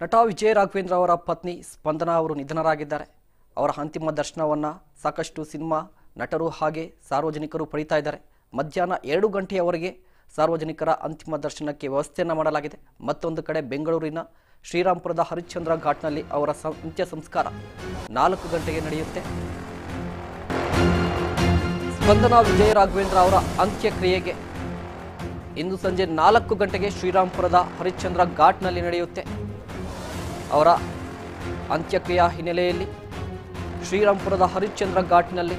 ನಟ ವಿಜಯ ರಾಘವೇಂದ್ರ ಅವರ ಪತ್ನಿ ಸ್ಪಂದನಾ ಅವರು ನಿಧನರಾಗಿದ್ದಾರೆ ಅವರ ಅಂತಿಮ ದರ್ಶನವನ್ನು ಸಾಕಷ್ಟು ಸಿನಿಮಾ ನಟರು ಹಾಗೆ ಸಾರ್ವಜನಿಕರು ಪಡೀತಾ ಇದ್ದಾರೆ ಮಧ್ಯಾಹ್ನ ಎರಡು ಗಂಟೆಯವರೆಗೆ ಸಾರ್ವಜನಿಕರ ಅಂತಿಮ ದರ್ಶನಕ್ಕೆ ವ್ಯವಸ್ಥೆಯನ್ನು ಮಾಡಲಾಗಿದೆ ಮತ್ತೊಂದು ಕಡೆ ಬೆಂಗಳೂರಿನ ಶ್ರೀರಾಮ್ಪುರದ ಹರಿಶ್ಚಂದ್ರ ಘಾಟ್ನಲ್ಲಿ ಅವರ ಅಂತ್ಯ ಸಂಸ್ಕಾರ ನಾಲ್ಕು ಗಂಟೆಗೆ ನಡೆಯುತ್ತೆ ಸ್ಪಂದನಾ ವಿಜಯ ರಾಘವೇಂದ್ರ ಅವರ ಅಂತ್ಯಕ್ರಿಯೆಗೆ ಇಂದು ಸಂಜೆ ನಾಲ್ಕು ಗಂಟೆಗೆ ಶ್ರೀರಾಮ್ಪುರದ ಹರಿಶ್ಚಂದ್ರ ಘಾಟ್ನಲ್ಲಿ ನಡೆಯುತ್ತೆ ಅವರ ಅಂತ್ಯಕ್ರಿಯಾ ಹಿನ್ನೆಲೆಯಲ್ಲಿ ಶ್ರೀರಾಮ್ಪುರದ ಹರಿಶ್ಚಂದ್ರ ಘಾಟ್ನಲ್ಲಿ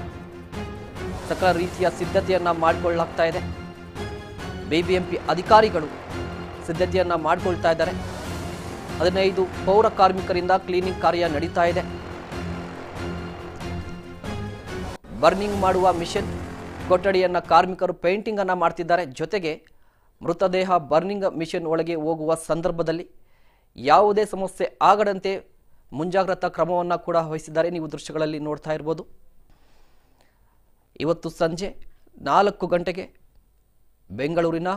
ಸಕಲ ರೀತಿಯ ಸಿದ್ಧತೆಯನ್ನು ಮಾಡಿಕೊಳ್ಳಲಾಗ್ತಾ ಇದೆ ಬಿ ಬಿ ಎಂ ಪಿ ಅಧಿಕಾರಿಗಳು ಸಿದ್ಧತೆಯನ್ನು ಮಾಡಿಕೊಳ್ತಾ ಇದ್ದಾರೆ ಹದಿನೈದು ಪೌರ ಕಾರ್ಮಿಕರಿಂದ ಕ್ಲೀನಿಂಗ್ ಕಾರ್ಯ ನಡೀತಾ ಇದೆ ಬರ್ನಿಂಗ್ ಮಾಡುವ ಮಿಷನ್ ಕೊಠಡಿಯನ್ನು ಕಾರ್ಮಿಕರು ಪೇಂಟಿಂಗನ್ನು ಮಾಡ್ತಿದ್ದಾರೆ ಜೊತೆಗೆ ಮೃತದೇಹ ಬರ್ನಿಂಗ್ ಮಿಷನ್ ಒಳಗೆ ಹೋಗುವ ಸಂದರ್ಭದಲ್ಲಿ ಯಾವುದೇ ಸಮಸ್ಯೆ ಆಗದಂತೆ ಮುಂಜಾಗ್ರತಾ ಕ್ರಮವನ್ನು ಕೂಡ ವಹಿಸಿದ್ದಾರೆ ನೀವು ದೃಶ್ಯಗಳಲ್ಲಿ ನೋಡ್ತಾ ಇರ್ಬೋದು ಇವತ್ತು ಸಂಜೆ ನಾಲ್ಕು ಗಂಟೆಗೆ ಬೆಂಗಳೂರಿನ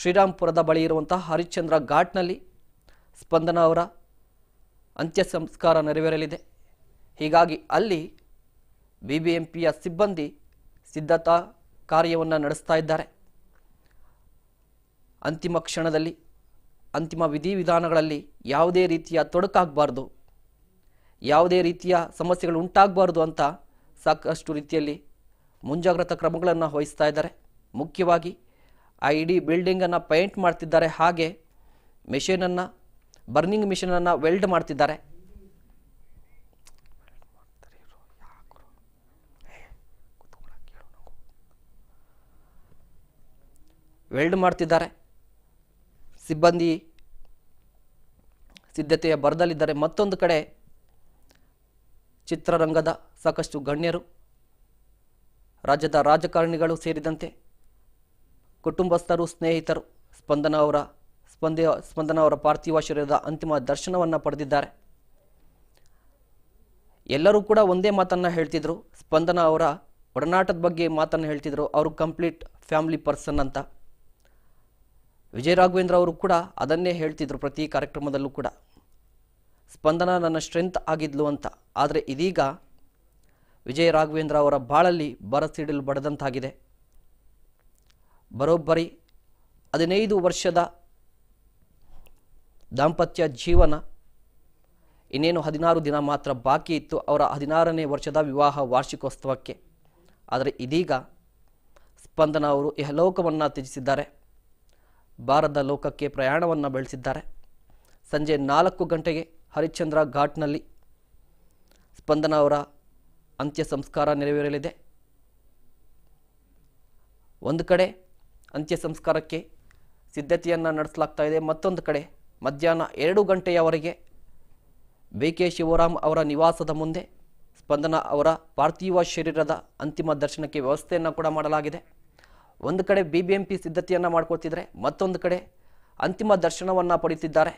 ಶ್ರೀರಾಮ್ಪುರದ ಬಳಿ ಇರುವಂತಹ ಹರಿಶ್ಚಂದ್ರ ಘಾಟ್ನಲ್ಲಿ ಸ್ಪಂದನ ಅವರ ಅಂತ್ಯ ಸಂಸ್ಕಾರ ನೆರವೇರಲಿದೆ ಹೀಗಾಗಿ ಅಲ್ಲಿ ಬಿ ಬಿ ಎಂ ಪಿಯ ಸಿಬ್ಬಂದಿ ಸಿದ್ಧತಾ ಕಾರ್ಯವನ್ನು ನಡೆಸ್ತಾ ಇದ್ದಾರೆ ಅಂತಿಮ ಕ್ಷಣದಲ್ಲಿ ಅಂತಿಮ ವಿಧಿವಿಧಾನಗಳಲ್ಲಿ ಯಾವುದೇ ರೀತಿಯ ತೊಡಕಾಗಬಾರ್ದು ಯಾವುದೇ ರೀತಿಯ ಸಮಸ್ಯೆಗಳು ಉಂಟಾಗಬಾರ್ದು ಅಂತ ಸಾಕಷ್ಟು ರೀತಿಯಲ್ಲಿ ಮುಂಜಾಗ್ರತಾ ಕ್ರಮಗಳನ್ನು ವಹಿಸ್ತಾ ಇದ್ದಾರೆ ಮುಖ್ಯವಾಗಿ ಆ ಇಡೀ ಬಿಲ್ಡಿಂಗನ್ನು ಪೇಂಟ್ ಮಾಡ್ತಿದ್ದಾರೆ ಹಾಗೆ ಮೆಷಿನನ್ನು ಬರ್ನಿಂಗ್ ಮಿಷಿನನ್ನು ವೆಲ್ಡ್ ಮಾಡ್ತಿದ್ದಾರೆ ವೆಲ್ಡ್ ಮಾಡ್ತಿದ್ದಾರೆ ಸಿಬ್ಬಂದಿ ಸಿದ್ಧತೆಯ ಬರದಲ್ಲಿದ್ದರೆ ಮತ್ತೊಂದು ಕಡೆ ಚಿತ್ರರಂಗದ ಸಾಕಷ್ಟು ಗಣ್ಯರು ರಾಜ್ಯದ ರಾಜಕಾರಣಿಗಳು ಸೇರಿದಂತೆ ಕುಟುಂಬಸ್ಥರು ಸ್ನೇಹಿತರು ಸ್ಪಂದನ ಅವರ ಸ್ಪಂದ ಸ್ಪಂದನ ಅವರ ಪಾರ್ಥಿವ ಶರೀರದ ಅಂತಿಮ ದರ್ಶನವನ್ನು ಪಡೆದಿದ್ದಾರೆ ಎಲ್ಲರೂ ಕೂಡ ಒಂದೇ ಮಾತನ್ನು ಹೇಳ್ತಿದ್ರು ಸ್ಪಂದನ ಅವರ ಒಡನಾಟದ ಬಗ್ಗೆ ಮಾತನ್ನು ಹೇಳ್ತಿದ್ರು ಅವರು ಕಂಪ್ಲೀಟ್ ಫ್ಯಾಮಿಲಿ ಪರ್ಸನ್ ಅಂತ ವಿಜಯ ರಾಘವೇಂದ್ರ ಅವರು ಕೂಡ ಅದನ್ನೇ ಹೇಳ್ತಿದ್ರು ಪ್ರತಿ ಕಾರ್ಯಕ್ರಮದಲ್ಲೂ ಕೂಡ ಸ್ಪಂದನ ನನ್ನ ಸ್ಟ್ರೆಂತ್ ಆಗಿದ್ಲು ಅಂತ ಆದರೆ ಇದೀಗ ವಿಜಯ ರಾಘವೇಂದ್ರ ಅವರ ಬಾಳಲ್ಲಿ ಬರಸಿಡಲು ಬಡದಂತಾಗಿದೆ ಬರೋಬ್ಬರಿ ಹದಿನೈದು ವರ್ಷದ ದಾಂಪತ್ಯ ಜೀವನ ಇನ್ನೇನು ಹದಿನಾರು ದಿನ ಮಾತ್ರ ಬಾಕಿ ಇತ್ತು ಅವರ ಹದಿನಾರನೇ ವರ್ಷದ ವಿವಾಹ ವಾರ್ಷಿಕೋತ್ಸವಕ್ಕೆ ಆದರೆ ಇದೀಗ ಸ್ಪಂದನ ಅವರು ಯಹಲೋಕವನ್ನು ತ್ಯಜಿಸಿದ್ದಾರೆ ಬಾರದ ಲೋಕಕ್ಕೆ ಪ್ರಯಾಣವನ್ನು ಬೆಳೆಸಿದ್ದಾರೆ ಸಂಜೆ ನಾಲ್ಕು ಗಂಟೆಗೆ ಹರಿಶ್ಚಂದ್ರ ಘಾಟ್ನಲ್ಲಿ ಸ್ಪಂದನ ಅವರ ಅಂತ್ಯ ಸಂಸ್ಕಾರ ನೆರವೇರಲಿದೆ ಒಂದು ಕಡೆ ಅಂತ್ಯ ಸಂಸ್ಕಾರಕ್ಕೆ ಸಿದ್ಧತೆಯನ್ನು ನಡೆಸಲಾಗ್ತಾ ಇದೆ ಮತ್ತೊಂದು ಕಡೆ ಮಧ್ಯಾಹ್ನ ಎರಡು ಗಂಟೆಯವರೆಗೆ ಬಿ ಕೆ ಶಿವರಾಮ್ ಅವರ ನಿವಾಸದ ಮುಂದೆ ಸ್ಪಂದನ ಅವರ ಪಾರ್ಥಿವ ಶರೀರದ ಅಂತಿಮ ದರ್ಶನಕ್ಕೆ ವ್ಯವಸ್ಥೆಯನ್ನು ಕೂಡ ಮಾಡಲಾಗಿದೆ ಒಂದು ಕಡೆ ಬಿ ಬಿ ಎಂ ಪಿ ಸಿದ್ಧತೆಯನ್ನು ಮಾಡ್ಕೊಳ್ತಿದ್ದಾರೆ ಮತ್ತೊಂದು ಕಡೆ ಅಂತಿಮ ದರ್ಶನವನ್ನು ಪಡಿತಿದ್ದಾರೆ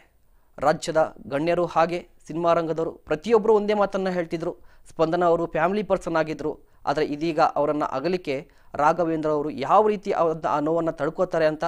ರಾಜ್ಯದ ಗಣ್ಯರು ಹಾಗೆ ಸಿನಿಮಾ ರಂಗದವರು ಪ್ರತಿಯೊಬ್ಬರು ಒಂದೇ ಮಾತನ್ನು ಹೇಳ್ತಿದ್ರು ಸ್ಪಂದನ ಅವರು ಫ್ಯಾಮಿಲಿ ಪರ್ಸನ್ ಆಗಿದ್ದರು ಆದರೆ ಇದೀಗ ಅವರನ್ನು ಅಗಲಿಕೆ ರಾಘವೇಂದ್ರ ಅವರು ಯಾವ ರೀತಿ ಅವರ ಆ ನೋವನ್ನು ತಡ್ಕೋತಾರೆ ಅಂತ